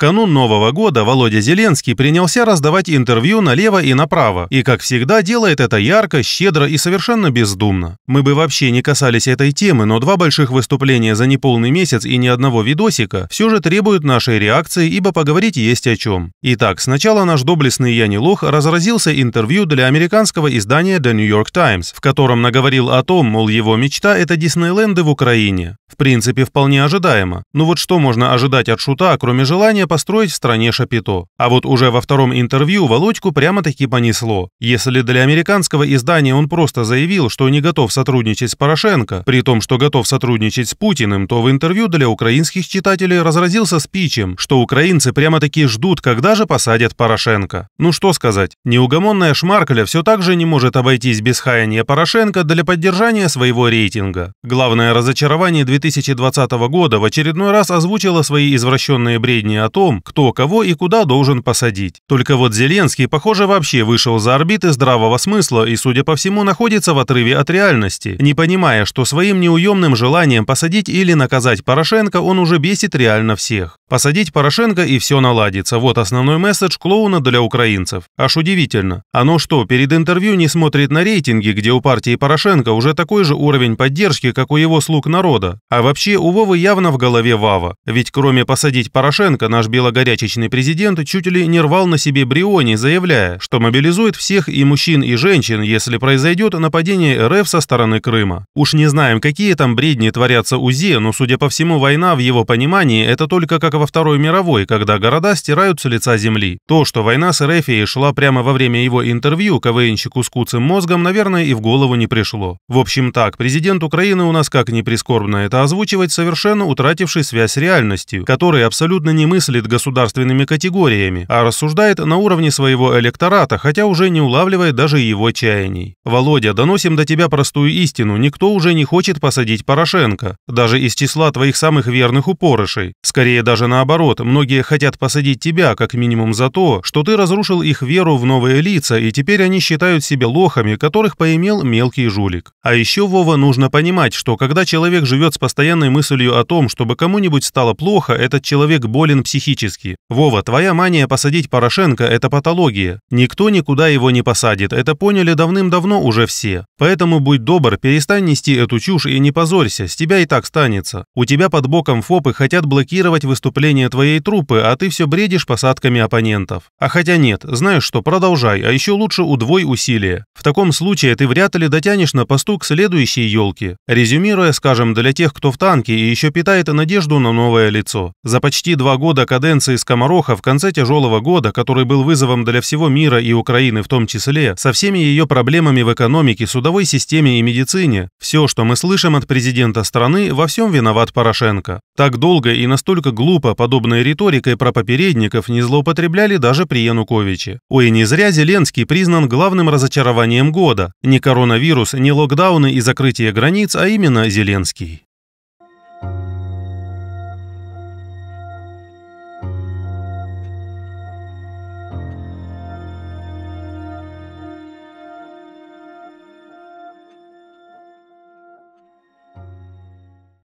канун Нового года Володя Зеленский принялся раздавать интервью налево и направо, и, как всегда, делает это ярко, щедро и совершенно бездумно. Мы бы вообще не касались этой темы, но два больших выступления за неполный месяц и ни одного видосика все же требуют нашей реакции, ибо поговорить есть о чем. Итак, сначала наш доблестный Яни Лох разразился интервью для американского издания The New York Times, в котором наговорил о том, мол, его мечта – это Диснейленды в Украине. В принципе, вполне ожидаемо. Но ну вот что можно ожидать от шута, кроме желания построить в стране Шапито. А вот уже во втором интервью Володьку прямо-таки понесло. Если для американского издания он просто заявил, что не готов сотрудничать с Порошенко, при том, что готов сотрудничать с Путиным, то в интервью для украинских читателей разразился спичем, что украинцы прямо-таки ждут, когда же посадят Порошенко. Ну что сказать, неугомонная Шмаркля все так же не может обойтись без хаяния Порошенко для поддержания своего рейтинга. Главное разочарование 2020 года в очередной раз озвучило свои извращенные бредни о том, том, кто кого и куда должен посадить. Только вот Зеленский, похоже, вообще вышел за орбиты здравого смысла и, судя по всему, находится в отрыве от реальности, не понимая, что своим неуемным желанием посадить или наказать Порошенко он уже бесит реально всех. Посадить Порошенко и все наладится. Вот основной месседж клоуна для украинцев. Аж удивительно. Оно что, перед интервью не смотрит на рейтинги, где у партии Порошенко уже такой же уровень поддержки, как у его слуг народа? А вообще у Вовы явно в голове Вава. Ведь кроме посадить Порошенко, наш белогорячечный президент чуть ли не рвал на себе Бриони, заявляя, что мобилизует всех и мужчин, и женщин, если произойдет нападение РФ со стороны Крыма. Уж не знаем, какие там бредни творятся у УЗИ, но, судя по всему, война в его понимании – это только как во Второй мировой, когда города стирают с лица земли. То, что война с Эрефией шла прямо во время его интервью КВНщику с куцым мозгом, наверное, и в голову не пришло. В общем так, президент Украины у нас, как ни прискорбно это озвучивать, совершенно утративший связь с реальностью, который абсолютно не мыслит государственными категориями, а рассуждает на уровне своего электората, хотя уже не улавливает даже его чаяний. «Володя, доносим до тебя простую истину, никто уже не хочет посадить Порошенко, даже из числа твоих самых верных упорышей. Скорее даже наоборот, многие хотят посадить тебя как минимум за то, что ты разрушил их веру в новые лица, и теперь они считают себя лохами, которых поимел мелкий жулик. А еще, Вова, нужно понимать, что когда человек живет с постоянной мыслью о том, чтобы кому-нибудь стало плохо, этот человек болен психически. Вова, твоя мания посадить Порошенко – это патология. Никто никуда его не посадит, это поняли давным-давно уже все. Поэтому будь добр, перестань нести эту чушь и не позорься, с тебя и так станется. У тебя под боком фопы хотят блокировать выступление наступление твоей трупы, а ты все бредишь посадками оппонентов. А хотя нет, знаешь что, продолжай, а еще лучше удвой усилия. В таком случае ты вряд ли дотянешь на посту к следующей елке. Резюмируя, скажем, для тех, кто в танке и еще питает надежду на новое лицо. За почти два года каденции Скомороха в конце тяжелого года, который был вызовом для всего мира и Украины в том числе, со всеми ее проблемами в экономике, судовой системе и медицине, все, что мы слышим от президента страны, во всем виноват Порошенко. Так долго и настолько глупо Типа подобной риторикой про попередников не злоупотребляли даже при Януковиче. Ой, не зря Зеленский признан главным разочарованием года. Не коронавирус, не локдауны и закрытие границ, а именно Зеленский.